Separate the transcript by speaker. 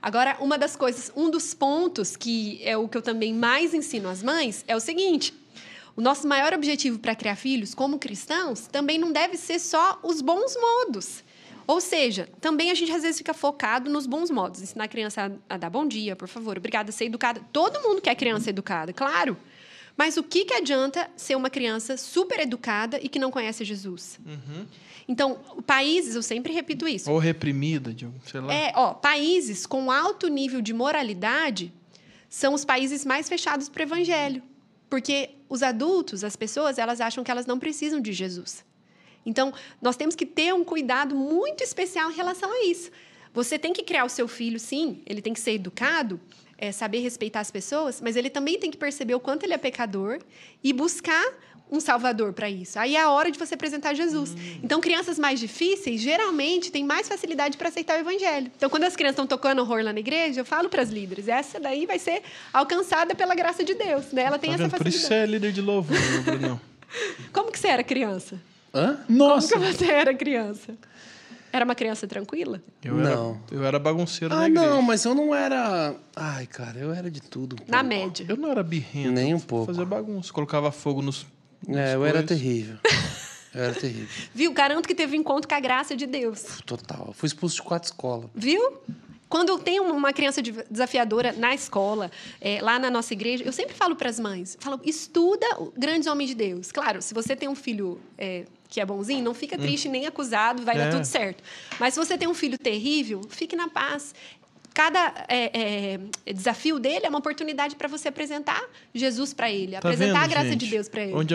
Speaker 1: Agora, uma das coisas, um dos pontos que é o que eu também mais ensino às mães é o seguinte: o nosso maior objetivo para criar filhos como cristãos também não deve ser só os bons modos. Ou seja, também a gente às vezes fica focado nos bons modos. Ensinar a criança a, dar bom dia, por favor, obrigada, ser educada. Todo mundo quer criança educada, claro. Mas o que, que adianta ser uma criança super educada e que não conhece Jesus? Uhum. Então, países, eu sempre repito isso. Ou reprimida, sei lá. É, ó, países com alto nível de moralidade são os países mais fechados para o evangelho. Porque os adultos, as pessoas, elas acham que elas não precisam de Jesus. Então, nós temos que ter um cuidado muito especial em relação a isso. Você tem que criar o seu filho, sim, ele tem que ser educado, é, saber respeitar as pessoas, mas ele também tem que perceber o quanto ele é pecador e buscar um salvador para isso. Aí é a hora de você apresentar Jesus. Hum. Então, crianças mais difíceis geralmente têm mais facilidade para aceitar o evangelho. Então, quando as crianças estão tocando horror lá na igreja, eu falo para as líderes: essa daí vai ser alcançada pela graça de Deus, né? Ela tá tem tá essa facilidade. Por isso é líder de louvor, né, Bruno. Como que você era criança? Hã? Nossa. Como que você era criança? Era uma criança tranquila? Eu não. Era, eu era bagunceiro ah, na igreja. não, mas eu não era... Ai, cara, eu era de tudo. Um na média. Eu não era birrento. Nem um pouco. Fazia bagunça, colocava fogo nos... nos é, eu coisas. era terrível. Eu era terrível. Viu? Garanto que teve encontro com a graça de Deus. Total. fui expulso de quatro escolas. Viu? Quando eu tenho uma criança desafiadora na escola, é, lá na nossa igreja, eu sempre falo para as mães, falo, estuda grandes homens de Deus. Claro, se você tem um filho é, que é bonzinho, não fica hum. triste nem acusado, vai é. dar tudo certo. Mas se você tem um filho terrível, fique na paz. Cada é, é, desafio dele é uma oportunidade para você apresentar Jesus para ele, tá apresentar vendo, a graça gente? de Deus para ele. Onde